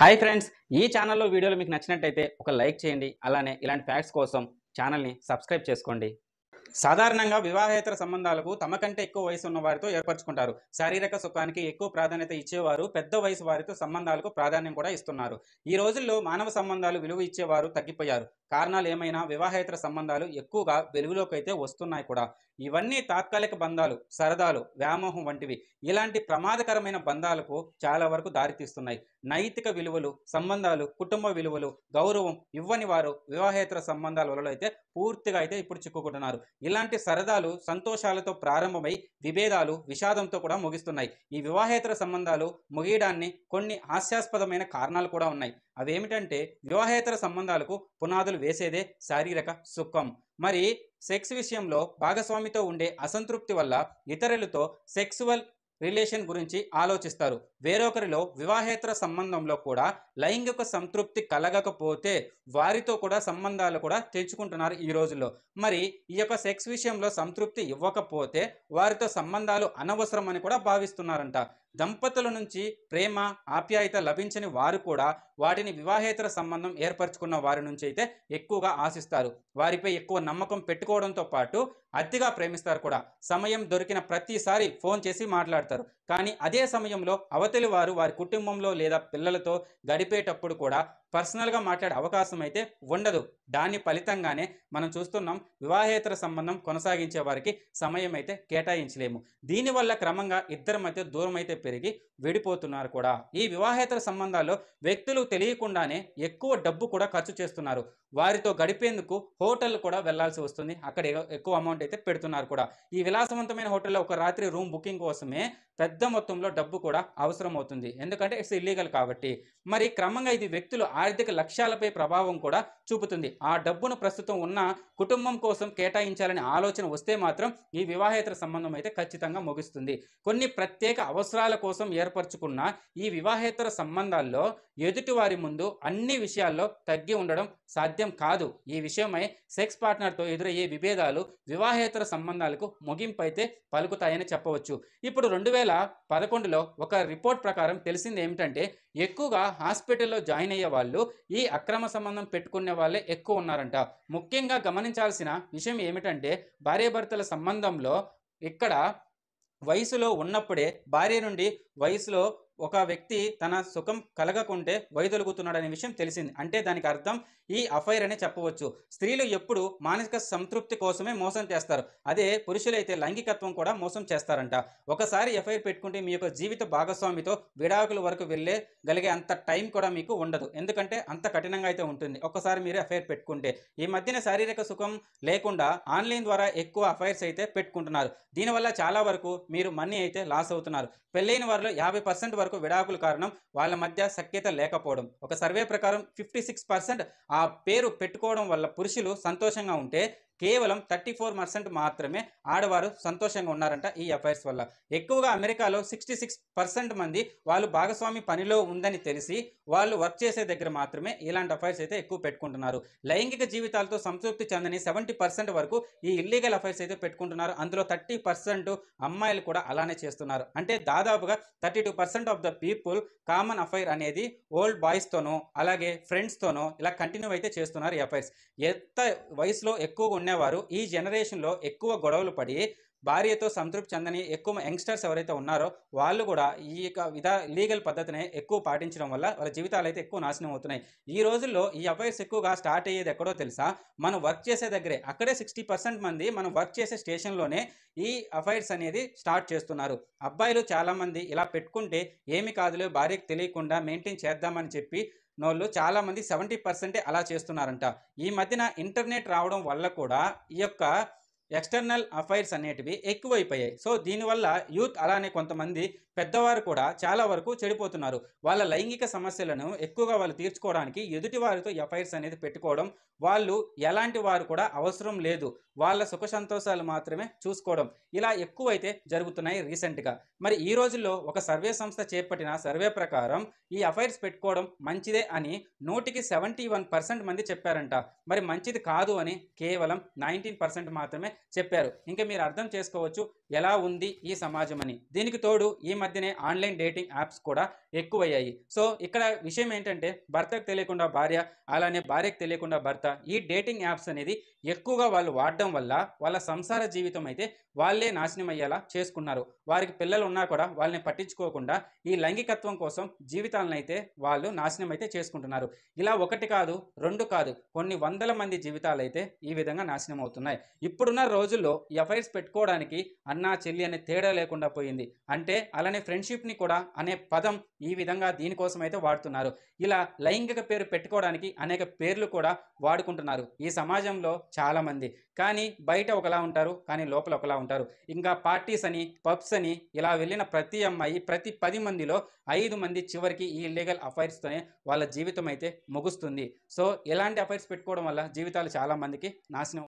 hi friends ఈ ఛానల్లో వీడియోలు మీకు నచ్చినట్టయితే ఒక లైక్ చేయండి అలానే ఇలాంటి ఫ్యాక్ట్స్ కోసం ఛానల్ని సబ్స్క్రైబ్ చేసుకోండి సాధారణంగా వివాహేతర సంబంధాలకు తమ కంటే ఎక్కువ వయసు ఉన్న వారితో ఏర్పరచుకుంటారు శారీరక సుఖానికి ఎక్కువ ప్రాధాన్యత ఇచ్చేవారు పెద్ద వయసు వారితో సంబంధాలకు ప్రాధాన్యం కూడా ఇస్తున్నారు ఈ రోజుల్లో మానవ సంబంధాలు విలువ ఇచ్చేవారు తగ్గిపోయారు కారణాలు ఏమైనా వివాహేతర సంబంధాలు ఎక్కువగా వెలుగులోకి వస్తున్నాయి కూడా ఇవన్నీ తాత్కాలిక బంధాలు సరదాలు వ్యామోహం వంటివి ఇలాంటి ప్రమాదకరమైన బంధాలకు చాలా వరకు దారితీస్తున్నాయి నైతిక విలువలు సంబంధాలు కుటుంబ విలువలు గౌరవం ఇవ్వని వారు వివాహేతర సంబంధాల వలన అయితే పూర్తిగా అయితే ఇప్పుడు చిక్కుకుంటున్నారు ఇలాంటి సరదాలు సంతోషాలతో ప్రారంభమై విభేదాలు విషాదంతో కూడా ముగిస్తున్నాయి ఈ వివాహేతర సంబంధాలు ముగియడాన్ని కొన్ని హాస్యాస్పదమైన కారణాలు కూడా ఉన్నాయి అవేమిటంటే వివాహేతర సంబంధాలకు పునాదులు వేసేదే శారీరక సుఖం మరి సెక్స్ విషయంలో భాగస్వామితో ఉండే అసంతృప్తి వల్ల ఇతరులతో సెక్సువల్ రిలేషన్ గురించి ఆలోచిస్తారు వేరొకరిలో వివాహేతర సంబంధంలో కూడా లైంగిక సంతృప్తి కలగకపోతే వారితో కూడా సంబంధాలు కూడా తెచ్చుకుంటున్నారు ఈ రోజుల్లో మరి ఈ యొక్క సెక్స్ విషయంలో సంతృప్తి ఇవ్వకపోతే వారితో సంబంధాలు అనవసరం అని కూడా భావిస్తున్నారంట దంపతుల నుంచి ప్రేమ ఆప్యాయత లభించని వారు కూడా వాటిని వివాహేతర సంబంధం ఏర్పరచుకున్న వారి నుంచి అయితే ఎక్కువగా ఆశిస్తారు వారిపై ఎక్కువ నమ్మకం పెట్టుకోవడంతో పాటు అతిగా ప్రేమిస్తారు కూడా సమయం దొరికిన ప్రతిసారి ఫోన్ చేసి మాట్లాడతారు కానీ అదే సమయంలో అవతలి వారు వారి కుటుంబంలో లేదా పిల్లలతో గడిపేటప్పుడు కూడా పర్సనల్గా మాట్లాడే అవకాశం అయితే ఉండదు దాని ఫలితంగానే మనం చూస్తున్నాం వివాహేతర సంబంధం కొనసాగించే వారికి సమయం అయితే కేటాయించలేము దీనివల్ల క్రమంగా ఇద్దరి మధ్య దూరం అయితే పెరిగి విడిపోతున్నారు కూడా ఈ వివాహేతర సంబంధాల్లో వ్యక్తులు తెలియకుండానే ఎక్కువ డబ్బు కూడా ఖర్చు చేస్తున్నారు వారితో గడిపేందుకు హోటల్ కూడా వెళ్లాల్సి వస్తుంది అక్కడ ఎక్కువ అమౌంట్ అయితే పెడుతున్నారు కూడా ఈ విలాసవంతమైన హోటల్లో ఒక రాత్రి రూమ్ బుకింగ్ కోసమే పెద్ద మొత్తంలో డబ్బు కూడా అవసరం అవుతుంది ఎందుకంటే ఇట్స్ ఇల్లీగల్ కాబట్టి మరి క్రమంగా ఇది వ్యక్తులు ఆర్థిక లక్ష్యాలపై ప్రభావం కూడా చూపుతుంది ఆ డబ్బును ప్రస్తుతం ఉన్న కుటుంబం కోసం కేటాయించాలనే ఆలోచన వస్తే మాత్రం ఈ వివాహేతర సంబంధం అయితే ఖచ్చితంగా ముగుస్తుంది కొన్ని ప్రత్యేక అవసరాల కోసం ఏర్పరచుకున్న ఈ వివాహేతర సంబంధాల్లో ఎదుటివారి ముందు అన్ని విషయాల్లో తగ్గి ఉండడం సాధ్యం సాధ్యం కాదు ఈ విషయమై సెక్స్ పార్ట్నర్తో ఎదురయ్యే విభేదాలు వివాహేతర సంబంధాలకు ముగింపైతే పలుకుతాయని చెప్పవచ్చు ఇప్పుడు రెండు వేల పదకొండులో ఒక రిపోర్ట్ ప్రకారం తెలిసింది ఏమిటంటే ఎక్కువగా హాస్పిటల్లో జాయిన్ అయ్యే వాళ్ళు ఈ అక్రమ సంబంధం పెట్టుకునే వాళ్ళే ఎక్కువ ఉన్నారంట ముఖ్యంగా గమనించాల్సిన విషయం ఏమిటంటే భార్యాభర్తల సంబంధంలో ఇక్కడ వయసులో ఉన్నప్పుడే భార్య నుండి వయసులో ఒక వ్యక్తి తన సుఖం కలగకుంటే వైదొలుగుతున్నాడనే విషయం తెలిసింది అంటే దానికి అర్థం ఈ అఫైర్ అనే చెప్పవచ్చు స్త్రీలు ఎప్పుడు మానసిక సంతృప్తి కోసమే మోసం చేస్తారు అదే పురుషులైతే లైంగికత్వం కూడా మోసం చేస్తారంట ఒకసారి ఎఫ్ఐఆర్ పెట్టుకుంటే మీ యొక్క జీవిత భాగస్వామితో విడాకుల వరకు వెళ్ళే గలిగే అంత టైం కూడా మీకు ఉండదు ఎందుకంటే అంత కఠినంగా అయితే ఉంటుంది ఒకసారి మీరు ఎఫ్ఐఆర్ పెట్టుకుంటే ఈ మధ్యన శారీరక సుఖం లేకుండా ఆన్లైన్ ద్వారా ఎక్కువ అఫైర్స్ అయితే పెట్టుకుంటున్నారు దీనివల్ల చాలా వరకు మీరు మనీ అయితే లాస్ అవుతున్నారు పెళ్ళైన వారిలో యాభై పర్సెంట్ వరకు వరకు విడాకుల కారణం వాళ్ళ మధ్య సఖ్యత లేకపోవడం ఒక సర్వే ప్రకారం ఫిఫ్టీ సిక్స్ పర్సెంట్ ఆ పేరు పెట్టుకోవడం వల్ల పురుషులు సంతోషంగా ఉంటే కేవలం థర్టీ ఫోర్ పర్సెంట్ మాత్రమే ఆడవారు సంతోషంగా ఉన్నారంట ఈ ఎఫ్ఐఆర్స్ వల్ల ఎక్కువగా అమెరికాలో సిక్స్టీ సిక్స్ పర్సెంట్ మంది వాళ్ళు భాగస్వామి పనిలో ఉందని తెలిసి వాళ్ళు వర్క్ చేసే దగ్గర మాత్రమే ఇలాంటి అఫైర్స్ అయితే ఎక్కువ పెట్టుకుంటున్నారు లైంగిక జీవితాలతో సంతృప్తి చెందని సెవెంటీ పర్సెంట్ వరకు ఈ ఇల్లీగల్ అఫైర్స్ అయితే పెట్టుకుంటున్నారు అందులో థర్టీ పర్సెంట్ అమ్మాయిలు కూడా అలానే చేస్తున్నారు అంటే దాదాపుగా thirty two percent of the people common affair అనేది ఓల్డ్ బాయ్స్తోనో అలాగే ఫ్రెండ్స్తోనో ఇలా కంటిన్యూ అయితే చేస్తున్నారు ఈ అఫైర్స్ ఎంత వయసులో ఎక్కువగా అనేవారు ఈ జనరేషన్లో ఎక్కువ గొడవలు పడి భార్యతో సంతృప్తి చెందని ఎక్కువ యంగ్స్టర్స్ ఎవరైతే ఉన్నారో వాళ్ళు కూడా ఈ యొక్క విధా లీగల్ పద్ధతిని ఎక్కువ పాటించడం వల్ల వాళ్ళ జీవితాలు అయితే ఎక్కువ నాశనం అవుతున్నాయి ఈ రోజుల్లో ఈ అఫైర్స్ ఎక్కువగా స్టార్ట్ అయ్యేది ఎక్కడో తెలుసా మనం వర్క్ చేసే దగ్గరే అక్కడే సిక్స్టీ పర్సెంట్ మంది మనం వర్క్ చేసే స్టేషన్లోనే ఈ అఫైర్స్ అనేది స్టార్ట్ చేస్తున్నారు అబ్బాయిలు చాలామంది ఇలా పెట్టుకుంటే ఏమి కాదులే భార్యకు తెలియకుండా మెయింటైన్ చేద్దామని చెప్పి నోళ్ళు చాలామంది సెవెంటీ పర్సెంటే అలా చేస్తున్నారంట ఈ మధ్యన ఇంటర్నెట్ రావడం వల్ల కూడా ఈ యొక్క ఎక్స్టర్నల్ అఫైర్స్ అనేటివి ఎక్కువైపోయాయి సో దీనివల్ల యూత్ అలానే కొంతమంది పెద్దవారు కూడా చాలా వరకు చెడిపోతున్నారు వాళ్ళ లైంగిక సమస్యలను ఎక్కువగా వాళ్ళు తీర్చుకోవడానికి ఎదుటి వారితో ఎఫైర్స్ అనేది పెట్టుకోవడం వాళ్ళు ఎలాంటి వారు కూడా అవసరం లేదు వాళ్ళ సుఖ సంతోషాలు మాత్రమే చూసుకోవడం ఇలా ఎక్కువైతే జరుగుతున్నాయి రీసెంట్గా మరి ఈ రోజుల్లో ఒక సర్వే సంస్థ చేపట్టిన సర్వే ప్రకారం ఈ అఫైర్స్ పెట్టుకోవడం మంచిదే అని నూటికి సెవెంటీ వన్ పర్సెంట్ మంది చెప్పారంట మరి మంచిది కాదు అని కేవలం నైన్టీన్ పర్సెంట్ మాత్రమే చెప్పారు ఇంకా మీరు అర్థం చేసుకోవచ్చు ఎలా ఉంది ఈ సమాజం అని దీనికి తోడు ఈ మధ్యనే ఆన్లైన్ డేటింగ్ యాప్స్ కూడా ఎక్కువయ్యాయి సో ఇక్కడ విషయం ఏంటంటే భర్తకు తెలియకుండా భార్య అలానే భార్యకు తెలియకుండా భర్త ఈ డేటింగ్ యాప్స్ అనేది ఎక్కువగా వాళ్ళు వాడడం వల్ల వాళ్ళ సంసార జీవితం అయితే వాళ్ళే నాశనం అయ్యేలా చేసుకున్నారు వారికి పిల్లలు ఉన్నా కూడా వాళ్ళని పట్టించుకోకుండా ఈ లైంగికత్వం కోసం జీవితాలను అయితే వాళ్ళు నాశనం అయితే చేసుకుంటున్నారు ఇలా ఒకటి కాదు రెండు కాదు కొన్ని వందల మంది జీవితాలు అయితే ఈ విధంగా నాశనం అవుతున్నాయి ఇప్పుడున్న రోజుల్లో ఎఫ్ఐఆర్స్ పెట్టుకోవడానికి అన్న చెల్లి అనే తేడా లేకుండా పోయింది అంటే అలానే ఫ్రెండ్షిప్ని కూడా అనే పదం ఈ విధంగా దీనికోసం అయితే వాడుతున్నారు ఇలా లైంగిక పేరు పెట్టుకోవడానికి అనేక పేర్లు కూడా వాడుకుంటున్నారు ఈ సమాజంలో చాలామంది కానీ బయట ఒకలా ఉంటారు కానీ లోపల ఒకలా ఉంటారు ఇంకా పార్టీస్ అని పబ్స్ అని ఇలా వెళ్ళిన ప్రతి అమ్మాయి ప్రతి పది మందిలో ఐదు మంది చివరికి ఈ ఇల్లీగల్ అఫైర్స్తోనే వాళ్ళ జీవితం అయితే ముగుస్తుంది సో ఇలాంటి అఫైర్స్ పెట్టుకోవడం వల్ల జీవితాలు చాలామందికి నాశనం